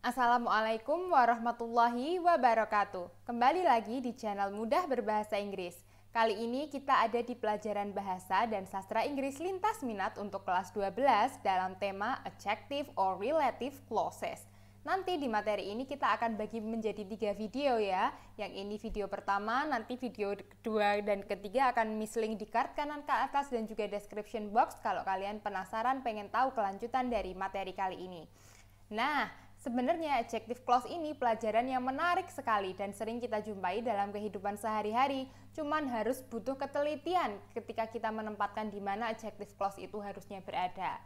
Assalamualaikum warahmatullahi wabarakatuh. Kembali lagi di channel Mudah Berbahasa Inggris. Kali ini kita ada di pelajaran bahasa dan sastra Inggris lintas minat untuk kelas 12 dalam tema Adjective or Relative Clauses. Nanti di materi ini kita akan bagi menjadi tiga video ya. Yang ini video pertama, nanti video kedua dan ketiga akan mislink di card kanan ke atas dan juga description box kalau kalian penasaran pengen tahu kelanjutan dari materi kali ini. Nah, Sebenarnya adjective clause ini pelajaran yang menarik sekali dan sering kita jumpai dalam kehidupan sehari-hari. Cuman harus butuh ketelitian ketika kita menempatkan di mana adjective clause itu harusnya berada.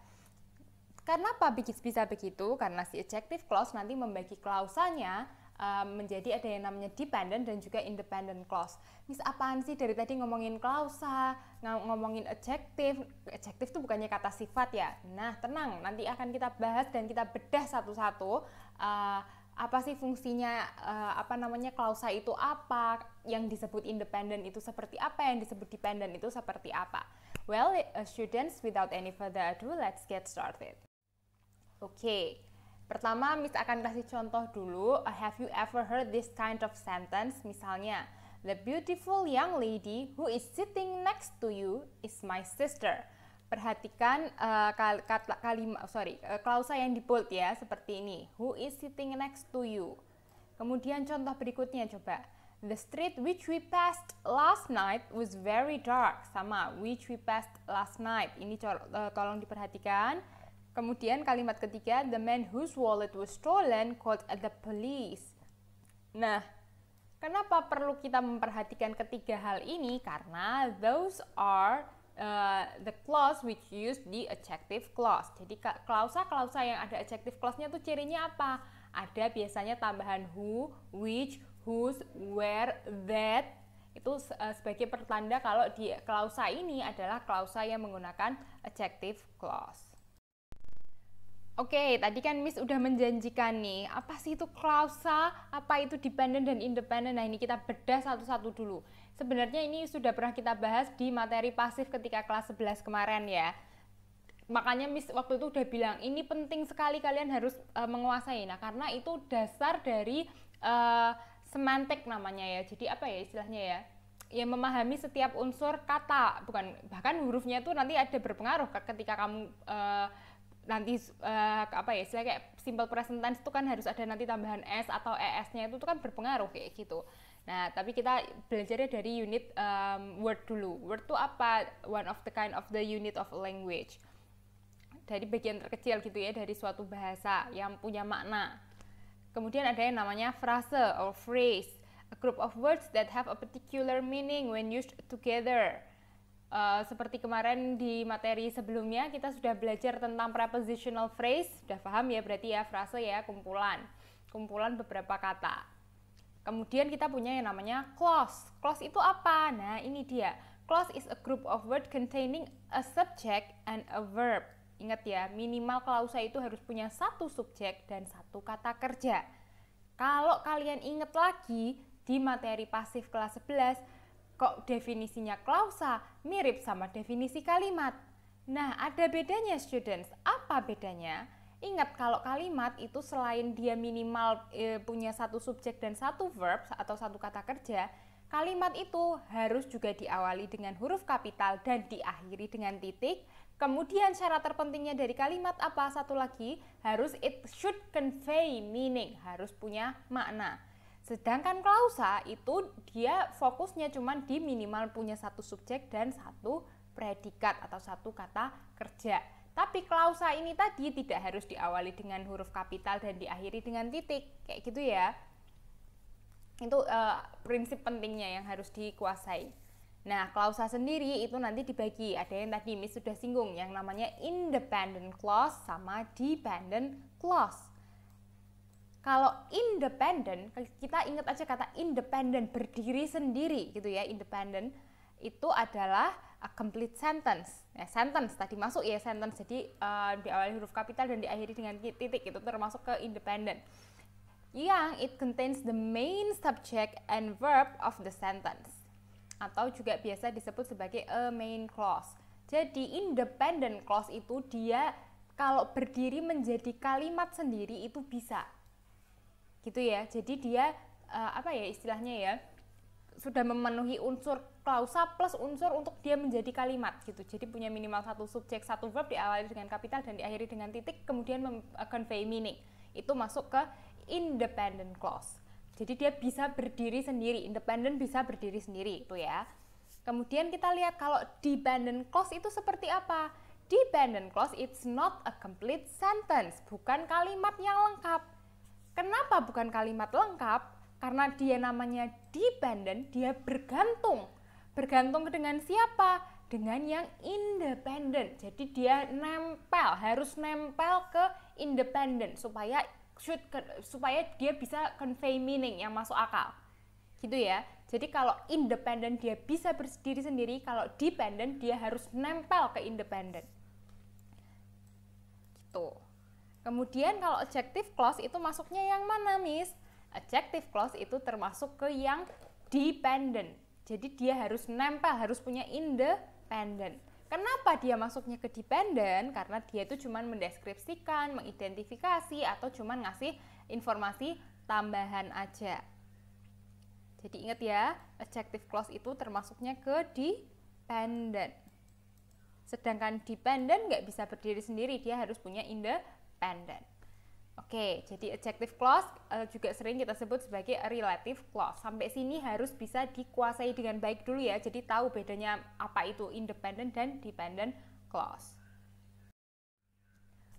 Karena apa bisa begitu? Karena si adjective clause nanti membagi klausanya um, menjadi ada yang namanya dependent dan juga independent clause. Miss apaan sih dari tadi ngomongin klausa, ngomongin adjective, adjective itu bukannya kata sifat ya. Nah, tenang, nanti akan kita bahas dan kita bedah satu-satu uh, apa sih fungsinya uh, apa namanya klausa itu apa, yang disebut independent itu seperti apa, yang disebut dependent itu seperti apa. Well, uh, students, without any further ado, let's get started. Oke. Okay. Pertama, Miss akan kasih contoh dulu. Have you ever heard this kind of sentence? Misalnya, the beautiful young lady who is sitting next to you is my sister. Perhatikan uh, kal oh, sorry, uh, klausa yang di bold ya, seperti ini. Who is sitting next to you? Kemudian contoh berikutnya coba. The street which we passed last night was very dark. Sama, which we passed last night. Ini uh, tolong diperhatikan. Kemudian kalimat ketiga, the man whose wallet was stolen called at the police. Nah, kenapa perlu kita memperhatikan ketiga hal ini? Karena those are uh, the clause which used the adjective clause. Jadi klausa-klausa yang ada adjective clause-nya tuh cirinya apa? Ada biasanya tambahan who, which, whose, where, that, itu uh, sebagai pertanda kalau di klausa ini adalah klausa yang menggunakan adjective clause. Oke, tadi kan Miss udah menjanjikan nih, apa sih itu klausa, apa itu dependent dan independent. Nah, ini kita bedah satu-satu dulu. Sebenarnya ini sudah pernah kita bahas di materi pasif ketika kelas 11 kemarin ya. Makanya Miss waktu itu udah bilang, ini penting sekali kalian harus uh, menguasai. Nah, karena itu dasar dari uh, semantik namanya ya. Jadi apa ya istilahnya ya? ya memahami setiap unsur kata bukan bahkan hurufnya itu nanti ada berpengaruh ketika kamu uh, nanti uh, apa ya saya kayak simple present tense itu kan harus ada nanti tambahan s atau es-nya itu itu kan berpengaruh kayak gitu. Nah, tapi kita belajarnya dari unit um, word dulu. Word itu apa? One of the kind of the unit of language. Dari bagian terkecil gitu ya dari suatu bahasa yang punya makna. Kemudian ada yang namanya frase or phrase, a group of words that have a particular meaning when used together. Uh, seperti kemarin di materi sebelumnya kita sudah belajar tentang prepositional phrase, sudah paham ya berarti ya frase ya kumpulan, kumpulan beberapa kata. Kemudian kita punya yang namanya clause. Clause itu apa? Nah ini dia. Clause is a group of words containing a subject and a verb. Ingat ya, minimal klausa itu harus punya satu subjek dan satu kata kerja. Kalau kalian ingat lagi, di materi pasif kelas 11 Kok definisinya klausa mirip sama definisi kalimat? Nah, ada bedanya students. Apa bedanya? Ingat kalau kalimat itu selain dia minimal e, punya satu subjek dan satu verb atau satu kata kerja, kalimat itu harus juga diawali dengan huruf kapital dan diakhiri dengan titik. Kemudian syarat terpentingnya dari kalimat apa? Satu lagi, harus it should convey meaning, harus punya makna. Sedangkan klausa itu dia fokusnya cuma di minimal punya satu subjek dan satu predikat atau satu kata kerja. Tapi klausa ini tadi tidak harus diawali dengan huruf kapital dan diakhiri dengan titik, kayak gitu ya. Itu uh, prinsip pentingnya yang harus dikuasai. Nah, klausa sendiri itu nanti dibagi. Ada yang tadi Miss sudah singgung yang namanya independent clause sama dependent clause. Kalau independen, kita ingat aja kata independen, berdiri sendiri gitu ya, independen itu adalah a complete sentence. Ya, sentence tadi masuk ya sentence. Jadi uh, diawali huruf kapital dan diakhiri dengan titik itu termasuk ke independen. Yang it contains the main subject and verb of the sentence atau juga biasa disebut sebagai a main clause. Jadi independent clause itu dia kalau berdiri menjadi kalimat sendiri itu bisa gitu ya jadi dia uh, apa ya istilahnya ya sudah memenuhi unsur klausa plus unsur untuk dia menjadi kalimat gitu jadi punya minimal satu subjek satu verb diawali dengan kapital dan diakhiri dengan titik kemudian uh, convey meaning itu masuk ke independent clause jadi dia bisa berdiri sendiri independent bisa berdiri sendiri itu ya kemudian kita lihat kalau dependent clause itu seperti apa dependent clause it's not a complete sentence bukan kalimat yang lengkap Kenapa bukan kalimat lengkap? Karena dia namanya dependent, dia bergantung. Bergantung dengan siapa? Dengan yang independent. Jadi dia nempel, harus nempel ke independent supaya should, supaya dia bisa convey meaning yang masuk akal. Gitu ya. Jadi kalau independent dia bisa berdiri sendiri, kalau dependent dia harus nempel ke independent. Gitu. Kemudian kalau objective clause itu masuknya yang mana, Miss? Adjective clause itu termasuk ke yang dependent. Jadi dia harus nempel, harus punya independent. Kenapa dia masuknya ke dependent? Karena dia itu cuma mendeskripsikan, mengidentifikasi, atau cuma ngasih informasi tambahan aja. Jadi ingat ya, objective clause itu termasuknya ke dependent. Sedangkan dependent nggak bisa berdiri sendiri, dia harus punya independent dependent. Oke, jadi adjective clause uh, juga sering kita sebut sebagai relative clause. Sampai sini harus bisa dikuasai dengan baik dulu ya. Jadi tahu bedanya apa itu independent dan dependent clause.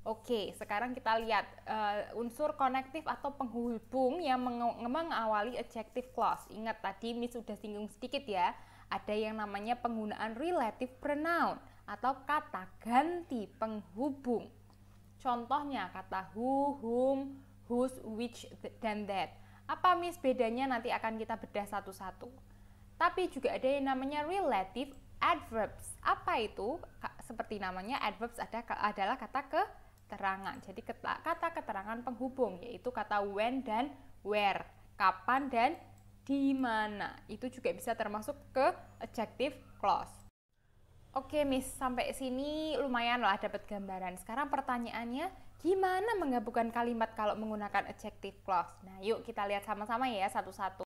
Oke, sekarang kita lihat uh, unsur konektif atau penghubung yang mengawali adjective clause. Ingat tadi Miss sudah singgung sedikit ya, ada yang namanya penggunaan relative pronoun atau kata ganti penghubung. Contohnya kata who, whom, whose, which, dan that. Apa Miss bedanya nanti akan kita bedah satu-satu. Tapi juga ada yang namanya relative adverbs. Apa itu? Seperti namanya adverbs ada adalah kata keterangan. Jadi kata, kata keterangan penghubung yaitu kata when dan where, kapan dan di mana. Itu juga bisa termasuk ke adjective clause. Oke, Miss, sampai sini lumayan lah dapat gambaran. Sekarang pertanyaannya, gimana menggabungkan kalimat kalau menggunakan adjective clause? Nah, yuk kita lihat sama-sama ya satu-satu.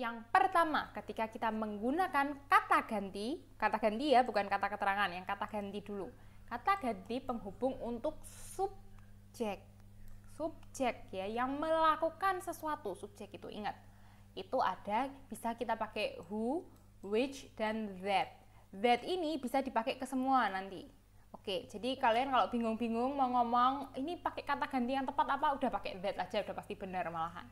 Yang pertama, ketika kita menggunakan kata ganti, kata ganti ya, bukan kata keterangan, yang kata ganti dulu. Kata ganti penghubung untuk subjek. Subjek ya, yang melakukan sesuatu, subjek itu ingat. Itu ada bisa kita pakai who, which dan that that ini bisa dipakai ke semua nanti. Oke, jadi kalian kalau bingung-bingung mau ngomong ini pakai kata ganti yang tepat apa, udah pakai that aja udah pasti benar malahan.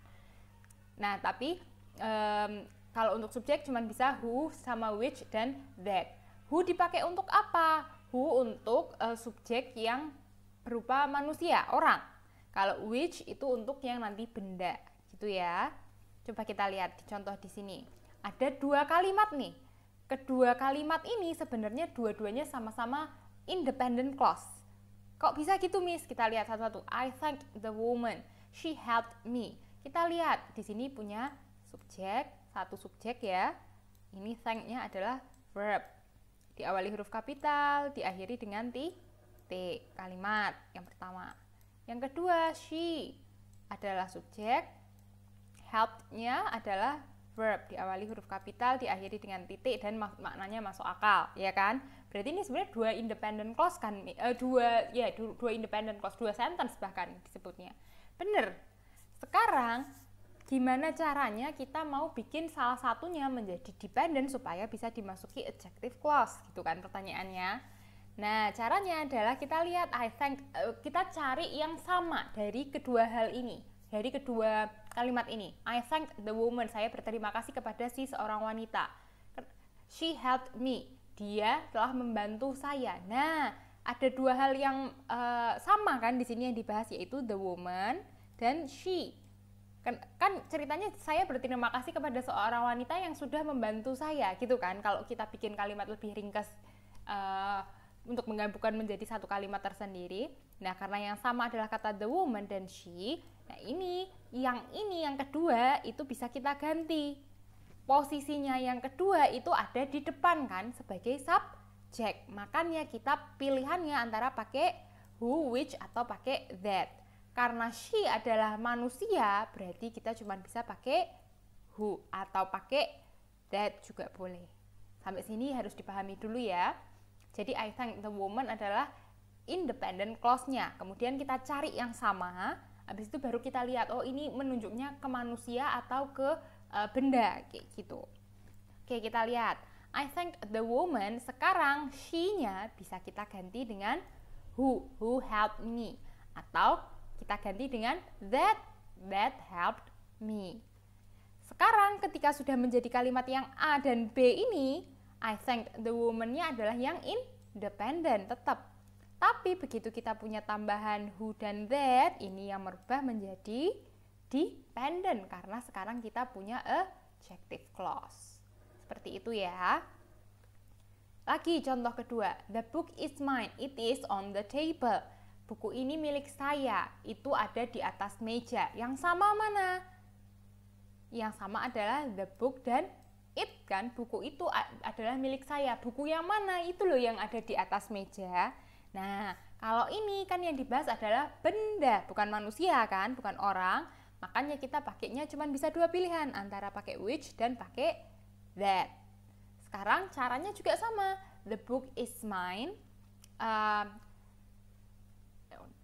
Nah, tapi um, kalau untuk subjek cuma bisa who sama which dan that. Who dipakai untuk apa? Who untuk uh, subjek yang berupa manusia, orang. Kalau which itu untuk yang nanti benda, gitu ya. Coba kita lihat di contoh di sini. Ada dua kalimat nih kedua kalimat ini sebenarnya dua-duanya sama-sama independent clause. Kok bisa gitu, Miss? Kita lihat satu-satu. I thank the woman. She helped me. Kita lihat di sini punya subjek, satu subjek ya. Ini thank-nya adalah verb. Diawali huruf kapital, diakhiri dengan T. T kalimat yang pertama. Yang kedua, she adalah subjek. Helped-nya adalah verb diawali huruf kapital diakhiri dengan titik dan mak maknanya masuk akal ya kan berarti ini sebenarnya dua independent clause kan eh, dua ya dua independent clause dua sentence bahkan disebutnya bener sekarang gimana caranya kita mau bikin salah satunya menjadi dependent supaya bisa dimasuki adjective clause gitu kan pertanyaannya nah caranya adalah kita lihat I think uh, kita cari yang sama dari kedua hal ini dari kedua kalimat ini. I thank the woman. Saya berterima kasih kepada si seorang wanita. She helped me. Dia telah membantu saya. Nah, ada dua hal yang uh, sama kan di sini yang dibahas yaitu the woman dan she. Kan, kan ceritanya saya berterima kasih kepada seorang wanita yang sudah membantu saya gitu kan. Kalau kita bikin kalimat lebih ringkas uh, eh, untuk menggabungkan menjadi satu kalimat tersendiri. Nah, karena yang sama adalah kata the woman dan she, Nah ini, yang ini yang kedua itu bisa kita ganti. Posisinya yang kedua itu ada di depan kan sebagai subjek. Makanya kita pilihannya antara pakai who, which, atau pakai that. Karena she adalah manusia, berarti kita cuma bisa pakai who atau pakai that juga boleh. Sampai sini harus dipahami dulu ya. Jadi I think the woman adalah independent clause-nya. Kemudian kita cari yang sama habis itu baru kita lihat oh ini menunjuknya ke manusia atau ke uh, benda kayak gitu oke kita lihat I thank the woman sekarang she-nya bisa kita ganti dengan who who helped me atau kita ganti dengan that that helped me sekarang ketika sudah menjadi kalimat yang A dan B ini I thank the woman-nya adalah yang independent tetap tapi begitu kita punya tambahan who dan that, ini yang merubah menjadi dependent karena sekarang kita punya adjective clause. Seperti itu ya. Lagi contoh kedua, the book is mine, it is on the table. Buku ini milik saya, itu ada di atas meja. Yang sama mana? Yang sama adalah the book dan it kan, buku itu adalah milik saya. Buku yang mana? Itu loh yang ada di atas meja. Nah, kalau ini kan yang dibahas adalah benda, bukan manusia kan, bukan orang. Makanya kita pakainya cuma bisa dua pilihan, antara pakai which dan pakai that. Sekarang caranya juga sama. The book is mine. Uh,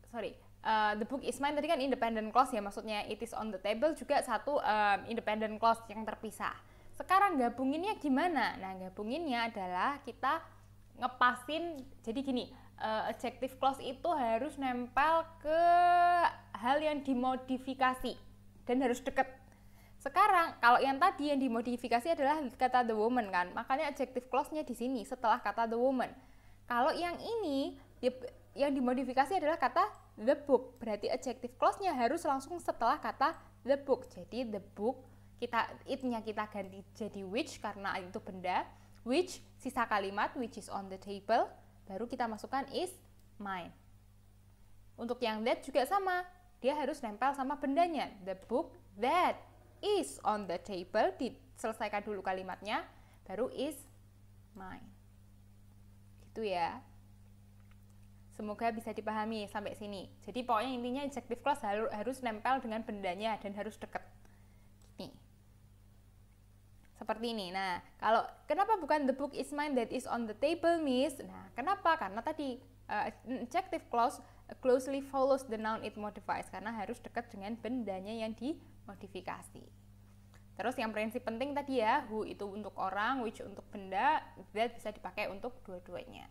sorry, uh, the book is mine tadi kan independent clause ya, maksudnya it is on the table juga satu um, independent clause yang terpisah. Sekarang gabunginnya gimana? Nah, gabunginnya adalah kita ngepasin, jadi gini, uh, adjective clause itu harus nempel ke hal yang dimodifikasi dan harus deket. Sekarang kalau yang tadi yang dimodifikasi adalah kata the woman kan, makanya adjective clause-nya di sini setelah kata the woman. Kalau yang ini yang dimodifikasi adalah kata the book, berarti adjective clause-nya harus langsung setelah kata the book. Jadi the book kita it-nya kita ganti jadi which karena itu benda, which sisa kalimat which is on the table, Baru kita masukkan is mine. Untuk yang that juga sama. Dia harus nempel sama bendanya. The book that is on the table. Diselesaikan dulu kalimatnya. Baru is mine. Gitu ya. Semoga bisa dipahami sampai sini. Jadi pokoknya intinya adjective clause harus nempel dengan bendanya dan harus dekat. Seperti ini. Nah, kalau kenapa bukan the book is mine that is on the table, Miss? Nah, kenapa? Karena tadi uh, eh, adjective clause eh, closely follows the noun it modifies karena harus dekat dengan bendanya yang dimodifikasi. Terus yang prinsip penting tadi ya, who itu untuk orang, which untuk benda, that bisa dipakai untuk dua-duanya.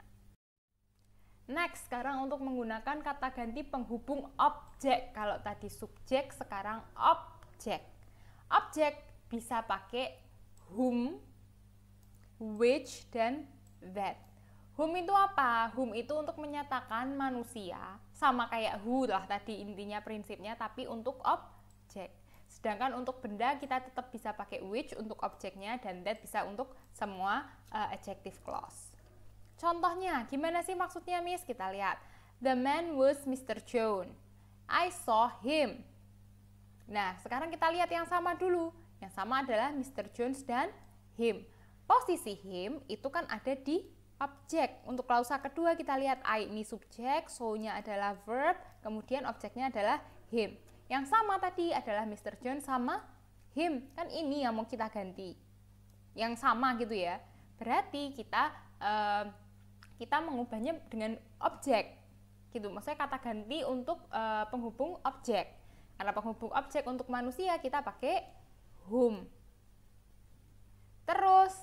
Next, sekarang untuk menggunakan kata ganti penghubung objek. Kalau tadi subjek, sekarang objek. Objek bisa pakai whom, which, dan that. Whom itu apa? Whom itu untuk menyatakan manusia, sama kayak who lah tadi intinya prinsipnya, tapi untuk objek. Sedangkan untuk benda kita tetap bisa pakai which untuk objeknya dan that bisa untuk semua uh, adjective clause. Contohnya, gimana sih maksudnya Miss? Kita lihat. The man was Mr. Jones. I saw him. Nah, sekarang kita lihat yang sama dulu. Yang sama adalah Mr. Jones dan him. Posisi him itu kan ada di objek. Untuk klausa kedua kita lihat I ini subjek, so-nya adalah verb, kemudian objeknya adalah him. Yang sama tadi adalah Mr. Jones sama him. Kan ini yang mau kita ganti. Yang sama gitu ya. Berarti kita uh, kita mengubahnya dengan objek gitu. Maksudnya kata ganti untuk uh, penghubung objek. Karena penghubung objek untuk manusia kita pakai whom. Terus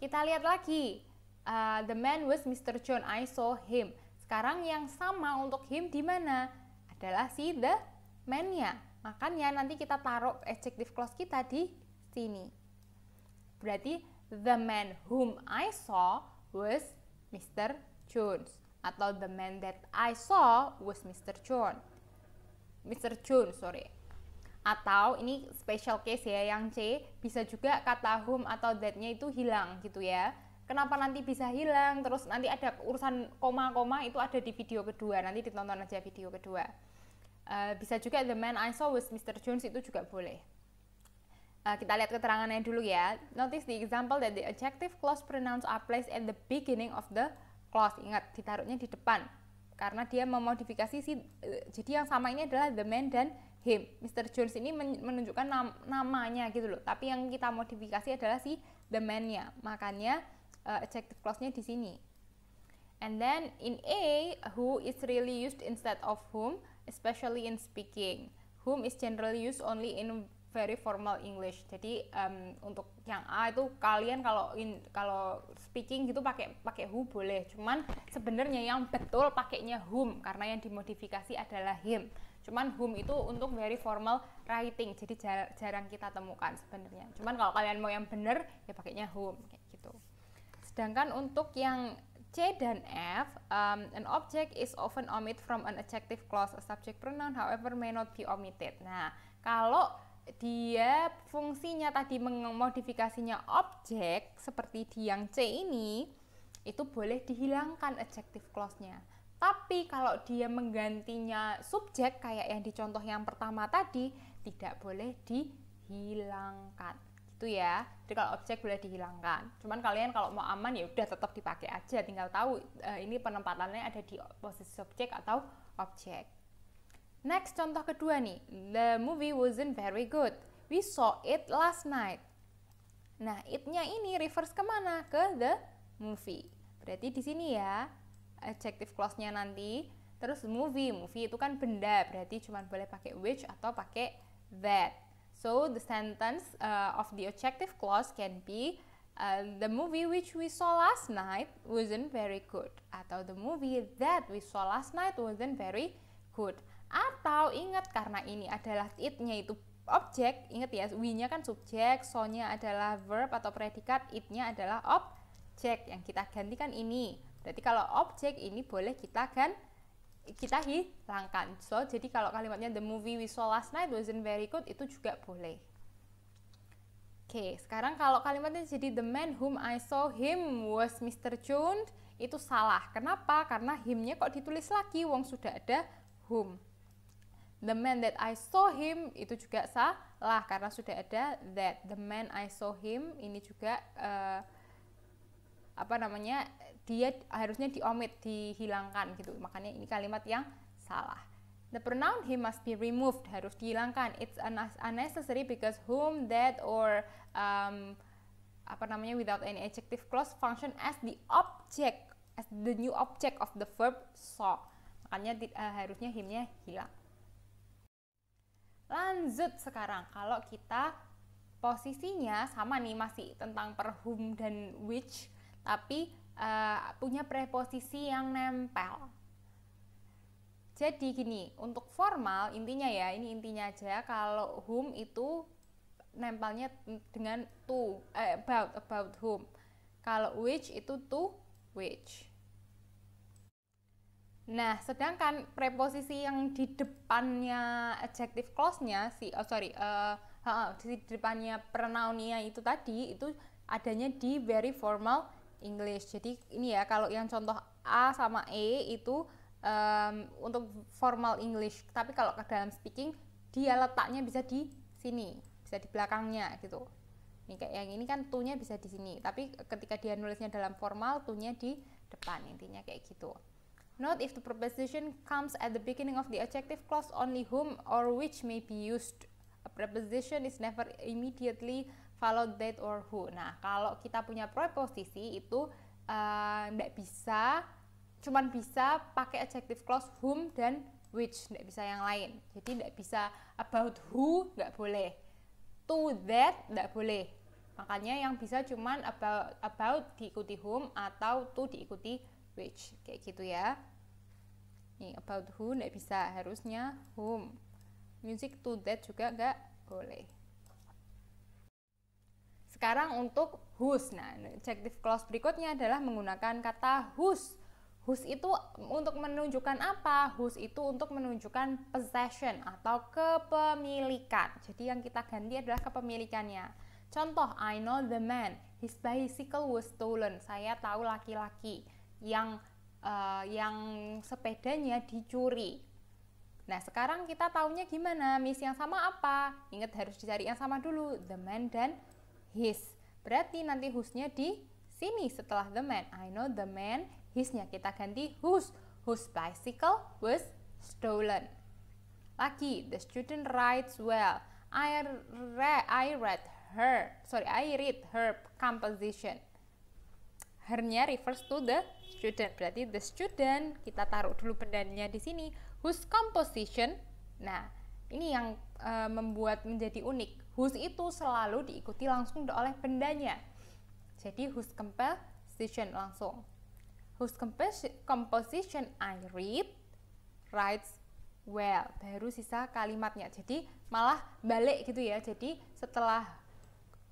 kita lihat lagi uh, the man was Mr. John I saw him. Sekarang yang sama untuk him di mana? Adalah si the man-nya. Makanya nanti kita taruh adjective clause kita di sini. Berarti the man whom I saw was Mr. Jones atau the man that I saw was Mr. John. Mr. Jones, sorry atau ini special case ya yang C bisa juga kata whom atau that-nya itu hilang gitu ya kenapa nanti bisa hilang terus nanti ada urusan koma-koma itu ada di video kedua nanti ditonton aja video kedua uh, bisa juga the man I saw was Mr. Jones itu juga boleh Uh, kita lihat keterangannya dulu ya. Notice the example that the adjective clause pronouns are placed at the beginning of the clause. Ingat, ditaruhnya di depan. Karena dia memodifikasi si, eh, jadi yang sama ini adalah the man dan him Mr. Jones ini menunjukkan nam namanya gitu loh tapi yang kita modifikasi adalah si the man-nya makanya uh, adjective clause-nya di sini and then in A who is really used instead of whom especially in speaking whom is generally used only in very formal English. Jadi um, untuk yang A itu kalian kalau in, kalau speaking gitu pakai pakai who boleh. Cuman sebenarnya yang betul pakainya whom karena yang dimodifikasi adalah him. Cuman hum itu untuk very formal writing, jadi jar jarang kita temukan sebenarnya. Cuman kalau kalian mau yang bener, ya pakainya whom kayak gitu. Sedangkan untuk yang C dan F, um, an object is often omitted from an adjective clause. A subject pronoun, however, may not be omitted. Nah, kalau dia fungsinya tadi mengmodifikasinya objek seperti di yang C ini, itu boleh dihilangkan adjective clause-nya. Tapi kalau dia menggantinya subjek kayak yang dicontoh yang pertama tadi, tidak boleh dihilangkan. Gitu ya. Jadi kalau objek boleh dihilangkan. Cuman kalian kalau mau aman ya udah tetap dipakai aja, tinggal tahu eh, ini penempatannya ada di posisi subjek atau objek. Next contoh kedua nih, the movie wasn't very good. We saw it last night. Nah, it-nya ini reverse kemana? Ke the movie. Berarti di sini ya, adjective clause-nya nanti. Terus movie, movie itu kan benda, berarti cuma boleh pakai which atau pakai that. So the sentence uh, of the adjective clause can be uh, the movie which we saw last night wasn't very good atau the movie that we saw last night wasn't very good. Atau ingat karena ini adalah it-nya itu objek, ingat ya, we-nya kan subjek, so-nya adalah verb atau predikat, it-nya adalah objek. Yang kita gantikan ini jadi kalau objek ini boleh kita kan kita hilangkan. So, jadi kalau kalimatnya the movie we saw last night wasn't very good itu juga boleh. Oke, okay, sekarang kalau kalimatnya jadi the man whom I saw him was Mr. Jones itu salah. Kenapa? Karena himnya kok ditulis lagi, wong sudah ada whom. The man that I saw him itu juga salah karena sudah ada that. The man I saw him ini juga uh, apa namanya dia harusnya diomit, dihilangkan gitu. Makanya ini kalimat yang salah. The pronoun he must be removed harus dihilangkan. It's unnecessary because whom, that, or um, apa namanya without any adjective clause function as the object, as the new object of the verb saw. Makanya uh, harusnya himnya hilang. Lanjut sekarang kalau kita posisinya sama nih masih tentang per whom dan which, tapi uh, punya preposisi yang nempel. Jadi gini, untuk formal intinya ya, ini intinya aja kalau whom itu nempelnya dengan to, eh, about, about whom. Kalau which itu to which. Nah, sedangkan preposisi yang di depannya adjective clause-nya si oh sorry, uh, di depannya pronoun-nya itu tadi itu adanya di very formal English. Jadi ini ya kalau yang contoh A sama E itu um, untuk formal English. Tapi kalau ke dalam speaking dia letaknya bisa di sini, bisa di belakangnya gitu. Ini kayak yang ini kan tunya bisa di sini, tapi ketika dia nulisnya dalam formal tunya di depan intinya kayak gitu. Note if the preposition comes at the beginning of the adjective clause only whom or which may be used. A preposition is never immediately followed validate or who. Nah, kalau kita punya preposisi itu tidak eh, uh, bisa, cuman bisa pakai adjective clause whom dan which, tidak bisa yang lain. Jadi tidak bisa about who, nggak boleh. To that, tidak boleh. Makanya yang bisa cuman about, about diikuti whom atau to diikuti which, kayak gitu ya. Nih, about who tidak bisa, harusnya whom. Music to that juga nggak boleh. Sekarang untuk whose. Nah, adjective clause berikutnya adalah menggunakan kata whose. Whose itu untuk menunjukkan apa? Whose itu untuk menunjukkan possession atau kepemilikan. Jadi yang kita ganti adalah kepemilikannya. Contoh, I know the man. His bicycle was stolen. Saya tahu laki-laki yang uh, yang sepedanya dicuri. Nah, sekarang kita tahunya gimana? Miss yang sama apa? Ingat harus dicari yang sama dulu, the man dan his. Berarti nanti whose-nya di sini setelah the man. I know the man, his-nya kita ganti whose. Whose bicycle was stolen. Lagi, the student writes well. I read, I read her, sorry, I read her composition. Hernya refers to the student. Berarti the student kita taruh dulu bendanya di sini. Whose composition? Nah, ini yang uh, membuat menjadi unik. Hus itu selalu diikuti langsung oleh bendanya. Jadi hus composition langsung. Hus composition I read writes well. Baru sisa kalimatnya. Jadi malah balik gitu ya. Jadi setelah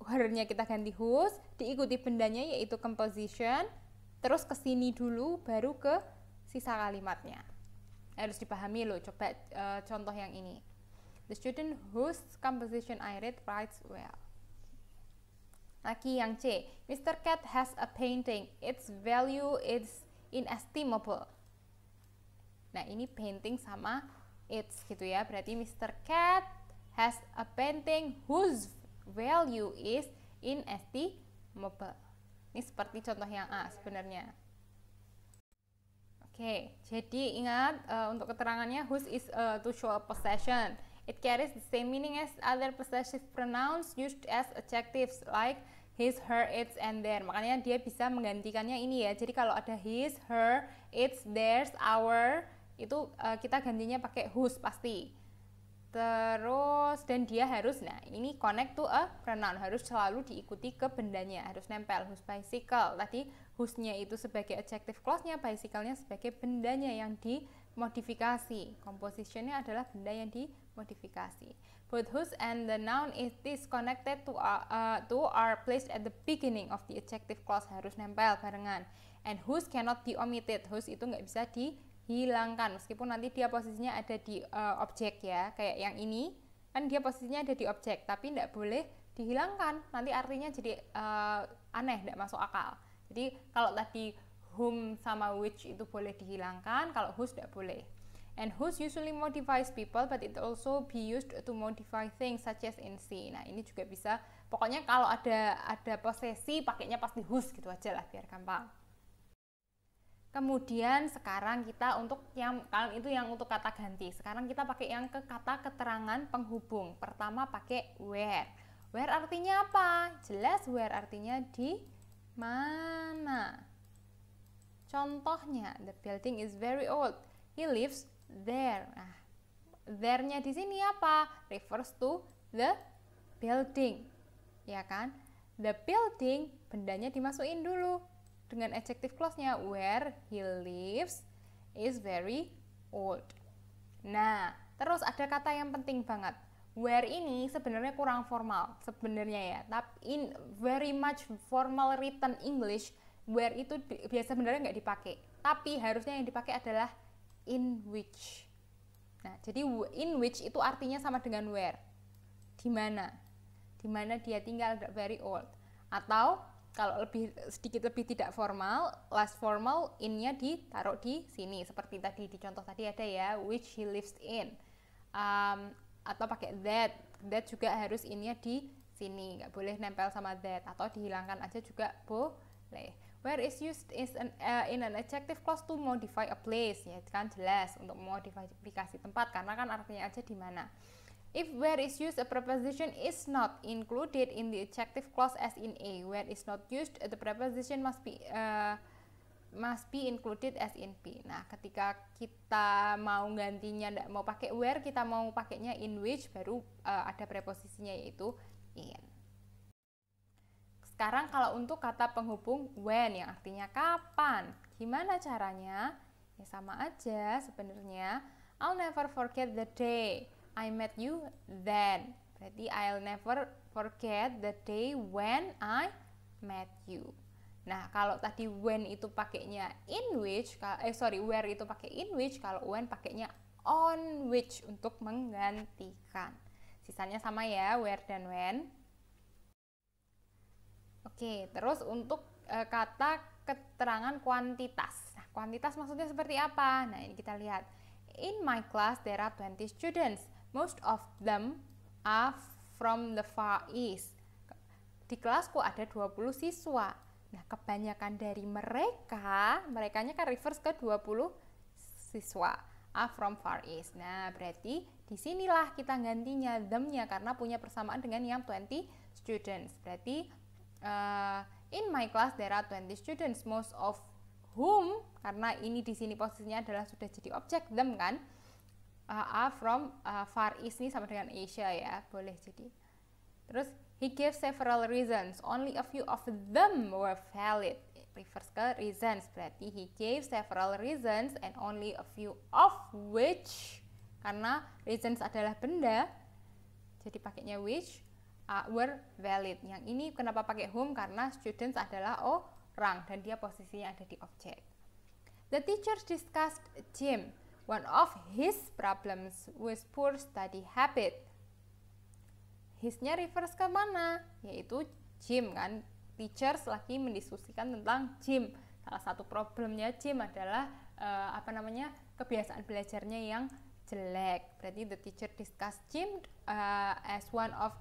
wordnya kita ganti hus, diikuti bendanya yaitu composition, terus ke sini dulu baru ke sisa kalimatnya. Harus dipahami loh. Coba e, contoh yang ini. The student whose composition I read writes well. Lagi yang C. Mr. Cat has a painting. Its value is inestimable. Nah, ini painting sama its gitu ya. Berarti Mr. Cat has a painting whose value is inestimable. Ini seperti contoh yang A sebenarnya. Oke, okay, jadi ingat uh, untuk keterangannya whose is uh, to show a possession It carries the same meaning as other possessive pronouns used as adjectives like his, her, its, and their. Makanya dia bisa menggantikannya ini ya. Jadi kalau ada his, her, its, theirs, our itu uh, kita gantinya pakai whose pasti. Terus dan dia harus nah ini connect to a pronoun harus selalu diikuti ke bendanya, harus nempel whose bicycle. Tadi whose-nya itu sebagai adjective clause-nya, bicycle-nya sebagai bendanya yang di modifikasi. Compositionnya adalah benda yang dimodifikasi. Both whose and the noun is disconnected to uh, uh, to are placed at the beginning of the adjective clause harus nempel barengan. And whose cannot be omitted. Whose itu nggak bisa dihilangkan meskipun nanti dia posisinya ada di uh, objek ya kayak yang ini kan dia posisinya ada di objek tapi nggak boleh dihilangkan nanti artinya jadi uh, aneh nggak masuk akal. Jadi kalau tadi whom sama which itu boleh dihilangkan kalau whose tidak boleh and whose usually modifies people but it also be used to modify things such as in C nah ini juga bisa pokoknya kalau ada ada posesi pakainya pasti whose gitu aja lah biar gampang kemudian sekarang kita untuk yang kalau itu yang untuk kata ganti sekarang kita pakai yang ke kata keterangan penghubung pertama pakai where where artinya apa jelas where artinya di mana Contohnya, the building is very old. He lives there. Nah, there-nya di sini apa? Refers to the building. Ya kan? The building, bendanya dimasukin dulu dengan adjective clause-nya where he lives is very old. Nah, terus ada kata yang penting banget. Where ini sebenarnya kurang formal sebenarnya ya, tapi in very much formal written English where itu biasa sebenarnya nggak dipakai tapi harusnya yang dipakai adalah in which nah jadi in which itu artinya sama dengan where di mana di mana dia tinggal very old atau kalau lebih sedikit lebih tidak formal less formal innya ditaruh di sini seperti tadi di contoh tadi ada ya which he lives in um, atau pakai that that juga harus innya di sini nggak boleh nempel sama that atau dihilangkan aja juga boleh Where is used is an, uh, in an adjective clause to modify a place, ya kan jelas untuk modifikasi tempat karena kan artinya aja di mana. If where is used, a preposition is not included in the adjective clause as in A. Where is not used, the preposition must be uh, must be included as in B. Nah, ketika kita mau gantinya tidak mau pakai where, kita mau pakainya in which baru uh, ada preposisinya yaitu in. Sekarang kalau untuk kata penghubung when yang artinya kapan. Gimana caranya? Ya sama aja sebenarnya. I'll never forget the day I met you then. Berarti I'll never forget the day when I met you. Nah, kalau tadi when itu pakainya in which, eh sorry, where itu pakai in which, kalau when pakainya on which untuk menggantikan. Sisanya sama ya, where dan when. Oke, terus untuk e, kata keterangan kuantitas. Nah, kuantitas maksudnya seperti apa? Nah, ini kita lihat. In my class there are 20 students. Most of them are from the far east. Di kelasku ada 20 siswa. Nah, kebanyakan dari mereka, merekanya kan reverse ke 20 siswa are from far east. Nah, berarti disinilah kita gantinya them-nya karena punya persamaan dengan yang 20 students. Berarti uh, in my class there are 20 students most of whom karena ini di sini posisinya adalah sudah jadi objek them kan uh, are from uh, far east ini sama dengan Asia ya boleh jadi terus he gave several reasons only a few of them were valid refers ke reasons berarti he gave several reasons and only a few of which karena reasons adalah benda jadi pakainya which were valid. Yang ini kenapa pakai home Karena students adalah orang dan dia posisinya ada di objek. The teacher discussed Jim. One of his problems was poor study habit. Hisnya reverse ke mana? Yaitu Jim kan. Teachers lagi mendiskusikan tentang Jim. Salah satu problemnya Jim adalah uh, apa namanya kebiasaan belajarnya yang jelek. Berarti the teacher discussed Jim uh, as one of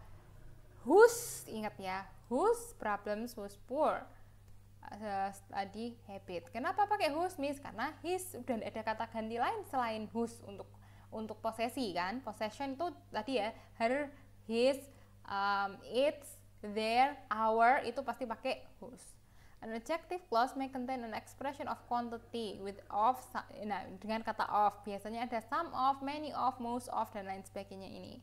whose ingat ya whose problems was poor tadi habit. Kenapa pakai whose miss? Karena his dan ada kata ganti lain selain whose untuk untuk posesi kan. Possession itu tadi ya her, his, um, its, their, our itu pasti pakai whose. An adjective clause may contain an expression of quantity with of nah, dengan kata of biasanya ada some of, many of, most of dan lain sebagainya ini.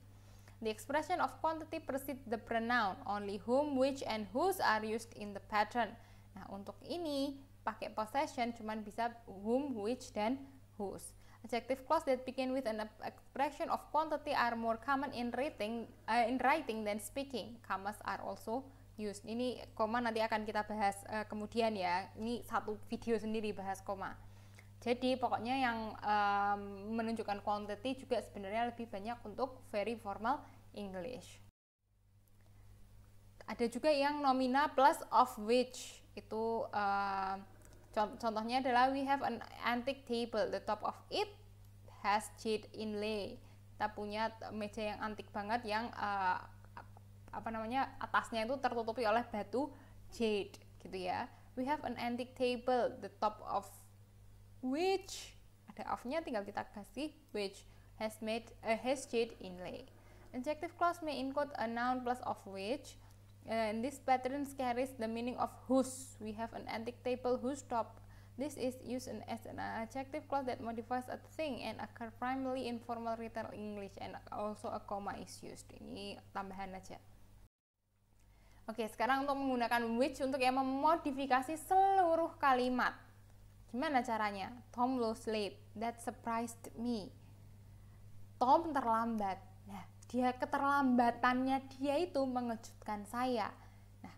The expression of quantity precedes the pronoun. Only whom, which, and whose are used in the pattern. Nah, untuk ini pakai possession cuman bisa whom, which, dan whose. Adjective clause that begin with an expression of quantity are more common in writing, uh, eh, in writing than speaking. Commas are also used. Ini koma nanti akan kita bahas uh, kemudian ya. Ini satu video sendiri bahas koma. Jadi pokoknya yang um, menunjukkan quantity juga sebenarnya lebih banyak untuk very formal English. Ada juga yang nomina plus of which itu uh, contohnya adalah we have an antique table, the top of it has jade inlay. Kita punya meja yang antik banget yang uh, apa namanya atasnya itu tertutupi oleh batu jade gitu ya. We have an antique table, the top of which ada of-nya tinggal kita kasih which has made a eh, has jade inlay. Adjective clause may include a noun plus of which eh, and this pattern carries the meaning of whose. We have an antique table whose top. This is used as an adjective clause that modifies a thing and occur primarily in formal written English and also a comma is used. Ini tambahan aja. Oke, sekarang untuk menggunakan which untuk yang memodifikasi seluruh kalimat. Gimana caranya? Tom will late. That surprised me. Tom terlambat. Nah, dia keterlambatannya dia itu mengejutkan saya. Nah,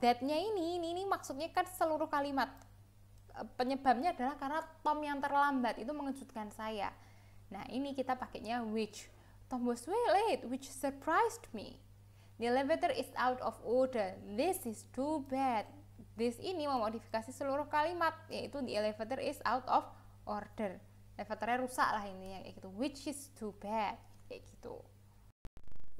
that-nya ini, ini, ini maksudnya kan seluruh kalimat e, penyebabnya adalah karena Tom yang terlambat itu mengejutkan saya. Nah, ini kita pakainya which. Tom was way late, which surprised me. The elevator is out of order. This is too bad. This ini memodifikasi seluruh kalimat, yaitu the elevator is out of order. Elevatornya rusak lah ini kayak gitu, which is too bad, kayak gitu.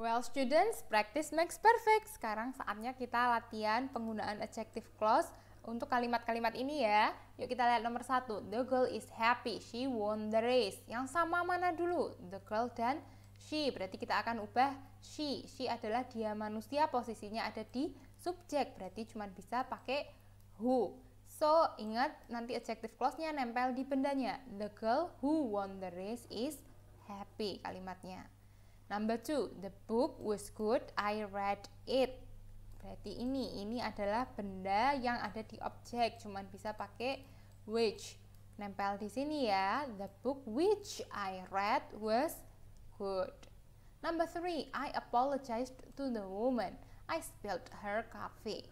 Well students, practice makes perfect. Sekarang saatnya kita latihan penggunaan adjective clause untuk kalimat-kalimat ini ya. Yuk kita lihat nomor satu. The girl is happy. She won the race. Yang sama mana dulu? The girl dan she. Berarti kita akan ubah she. She adalah dia manusia, posisinya ada di subjek berarti cuma bisa pakai who so ingat nanti adjective clause-nya nempel di bendanya the girl who won the race is happy kalimatnya number two the book was good I read it berarti ini ini adalah benda yang ada di objek cuma bisa pakai which nempel di sini ya the book which I read was good number three I apologized to the woman I spilled her coffee.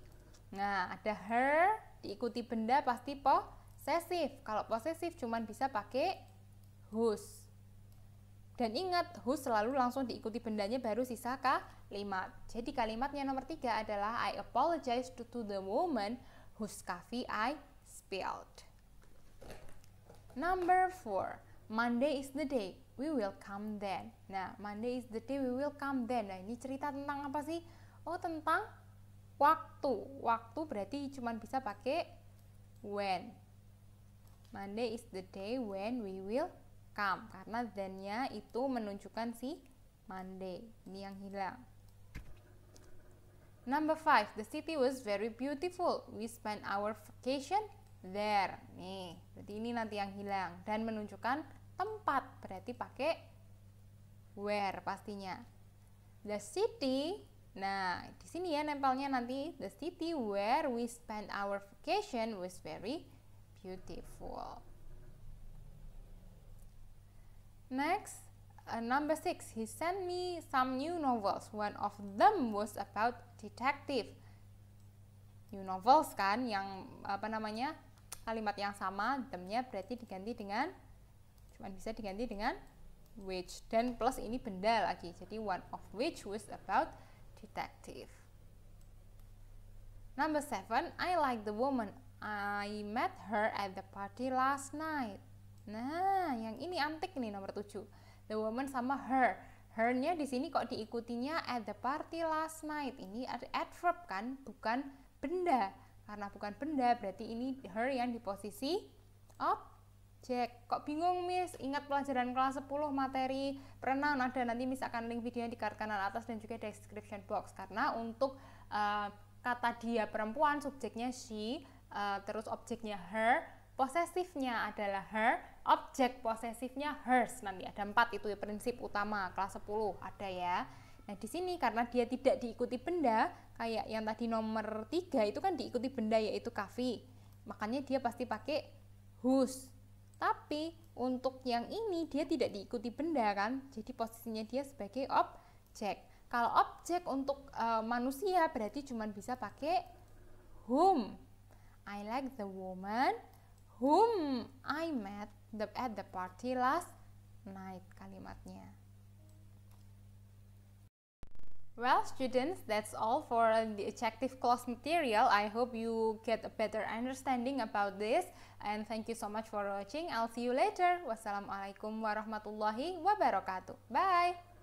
Nah, ada her diikuti benda pasti posesif. Kalau posesif cuman bisa pakai whose. Dan ingat, whose selalu langsung diikuti bendanya baru sisa kalimat. Jadi kalimatnya nomor tiga adalah I apologize to, to the woman whose coffee I spilled. Number four, Monday is the day we will come then. Nah, Monday is the day we will come then. Nah, ini cerita tentang apa sih? Oh, tentang waktu. Waktu berarti cuma bisa pakai when. Monday is the day when we will come. Karena then-nya itu menunjukkan si Monday. Ini yang hilang. Number five, the city was very beautiful. We spent our vacation there. Nih, berarti ini nanti yang hilang dan menunjukkan tempat. Berarti pakai where pastinya. The city Nah, di sini ya nempelnya nanti the city where we spent our vacation was very beautiful. Next, uh, number six, he sent me some new novels. One of them was about detective. New novels kan, yang apa namanya kalimat yang sama, themnya berarti diganti dengan cuma bisa diganti dengan which dan plus ini benda lagi. Jadi one of which was about detective. Number seven, I like the woman. I met her at the party last night. Nah, yang ini antik nih nomor tujuh. The woman sama her. her di sini kok diikutinya at the party last night. Ini adverb kan, bukan benda. Karena bukan benda, berarti ini her yang di posisi objek. Jack, kok bingung Miss? Ingat pelajaran kelas 10 materi perenang ada nanti Miss akan link videonya di kartu kanan atas dan juga description box karena untuk uh, kata dia perempuan, subjeknya she, uh, terus objeknya her, posesifnya adalah her, objek posesifnya hers. Nanti ada empat itu ya prinsip utama kelas 10 ada ya. Nah, di sini karena dia tidak diikuti benda, kayak yang tadi nomor tiga itu kan diikuti benda yaitu kafi. Makanya dia pasti pakai whose tapi untuk yang ini dia tidak diikuti benda kan, jadi posisinya dia sebagai objek. Kalau objek untuk uh, manusia berarti cuma bisa pakai whom. I like the woman whom I met the, at the party last night kalimatnya. Well, students, that's all for the attractive clause material. I hope you get a better understanding about this. And thank you so much for watching. I'll see you later. Wassalamualaikum warahmatullahi wabarakatuh. Bye.